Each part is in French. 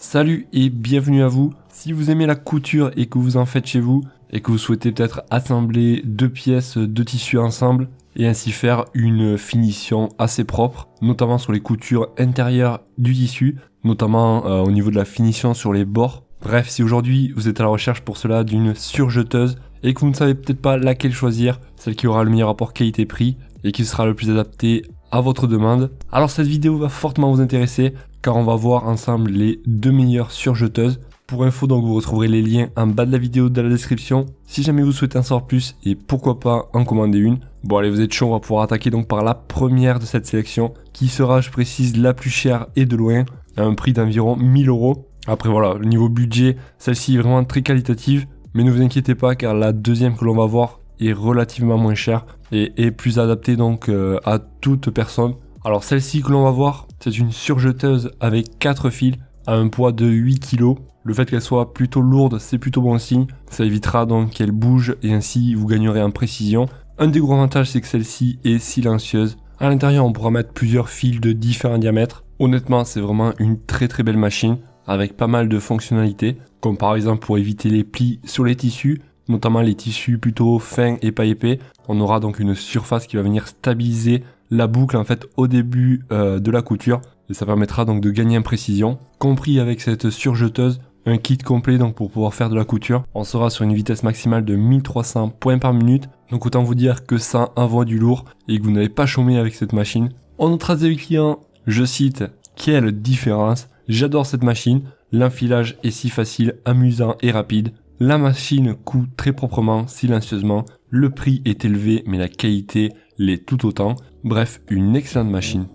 Salut et bienvenue à vous. Si vous aimez la couture et que vous en faites chez vous et que vous souhaitez peut-être assembler deux pièces de tissu ensemble et ainsi faire une finition assez propre, notamment sur les coutures intérieures du tissu, notamment euh, au niveau de la finition sur les bords. Bref, si aujourd'hui vous êtes à la recherche pour cela d'une surjeteuse et que vous ne savez peut-être pas laquelle choisir, celle qui aura le meilleur rapport qualité-prix et qui sera le plus adapté à votre demande. Alors cette vidéo va fortement vous intéresser car on va voir ensemble les deux meilleures surjeteuses. Pour info, donc vous retrouverez les liens en bas de la vidéo dans la description. Si jamais vous souhaitez en savoir plus et pourquoi pas en commander une. Bon allez, vous êtes chaud, on va pouvoir attaquer donc par la première de cette sélection qui sera, je précise, la plus chère et de loin à un prix d'environ 1000 euros. Après voilà, le niveau budget, celle-ci est vraiment très qualitative. Mais ne vous inquiétez pas car la deuxième que l'on va voir est relativement moins cher et est plus adapté donc euh, à toute personne. Alors celle-ci que l'on va voir, c'est une surjeteuse avec 4 fils à un poids de 8 kg. Le fait qu'elle soit plutôt lourde, c'est plutôt bon signe. Ça évitera donc qu'elle bouge et ainsi vous gagnerez en précision. Un des gros avantages, c'est que celle-ci est silencieuse. À l'intérieur, on pourra mettre plusieurs fils de différents diamètres. Honnêtement, c'est vraiment une très très belle machine avec pas mal de fonctionnalités, comme par exemple pour éviter les plis sur les tissus, notamment les tissus plutôt fins et pas épais. On aura donc une surface qui va venir stabiliser la boucle en fait au début euh, de la couture et ça permettra donc de gagner en précision, compris avec cette surjeteuse un kit complet donc pour pouvoir faire de la couture. On sera sur une vitesse maximale de 1300 points par minute. Donc autant vous dire que ça envoie du lourd et que vous n'avez pas chômé avec cette machine. On trace des clients, je cite, quelle différence, j'adore cette machine, l'enfilage est si facile, amusant et rapide, la machine coûte très proprement, silencieusement, le prix est élevé mais la qualité l'est tout autant. Bref, une excellente machine.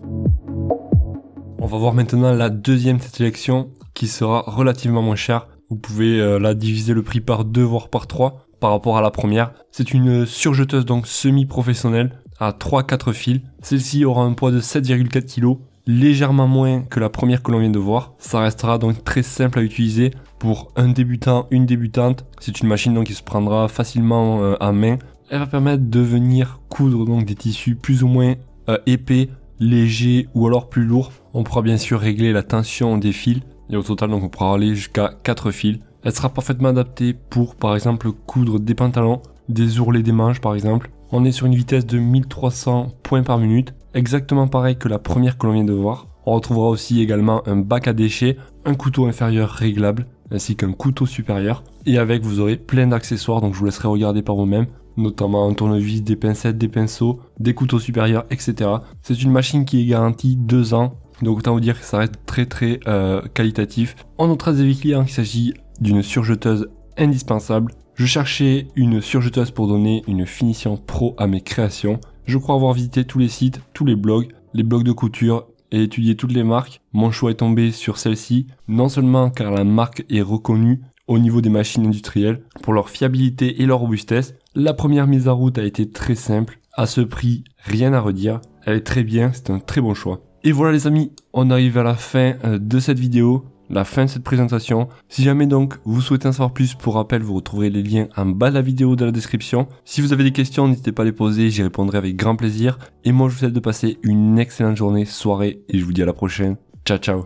On va voir maintenant la deuxième sélection qui sera relativement moins chère. Vous pouvez euh, la diviser le prix par deux, voire par trois, par rapport à la première. C'est une surjeteuse donc semi-professionnelle à 3-4 fils. Celle-ci aura un poids de 7,4 kg, légèrement moins que la première que l'on vient de voir. Ça restera donc très simple à utiliser pour un débutant, une débutante. C'est une machine donc qui se prendra facilement euh, à main. Elle va permettre de venir coudre donc des tissus plus ou moins euh, épais, légers ou alors plus lourds. On pourra bien sûr régler la tension des fils et au total donc on pourra aller jusqu'à 4 fils. Elle sera parfaitement adaptée pour par exemple coudre des pantalons, des ourlets des manches par exemple. On est sur une vitesse de 1300 points par minute, exactement pareil que la première que l'on vient de voir. On retrouvera aussi également un bac à déchets, un couteau inférieur réglable, ainsi qu'un couteau supérieur. Et avec, vous aurez plein d'accessoires, donc je vous laisserai regarder par vous-même notamment un tournevis, des pincettes, des pinceaux, des couteaux supérieurs, etc. C'est une machine qui est garantie 2 ans, donc autant vous dire que ça reste très très euh, qualitatif. en notre des clients hein, il s'agit d'une surjeteuse indispensable. Je cherchais une surjeteuse pour donner une finition pro à mes créations. Je crois avoir visité tous les sites, tous les blogs, les blogs de couture, et étudié toutes les marques, mon choix est tombé sur celle-ci, non seulement car la marque est reconnue au niveau des machines industrielles pour leur fiabilité et leur robustesse, la première mise à route a été très simple, à ce prix, rien à redire, elle est très bien, c'est un très bon choix. Et voilà les amis, on arrive à la fin euh, de cette vidéo la fin de cette présentation. Si jamais donc vous souhaitez en savoir plus, pour rappel, vous retrouverez les liens en bas de la vidéo dans la description. Si vous avez des questions, n'hésitez pas à les poser, j'y répondrai avec grand plaisir. Et moi, je vous souhaite de passer une excellente journée, soirée, et je vous dis à la prochaine. Ciao, ciao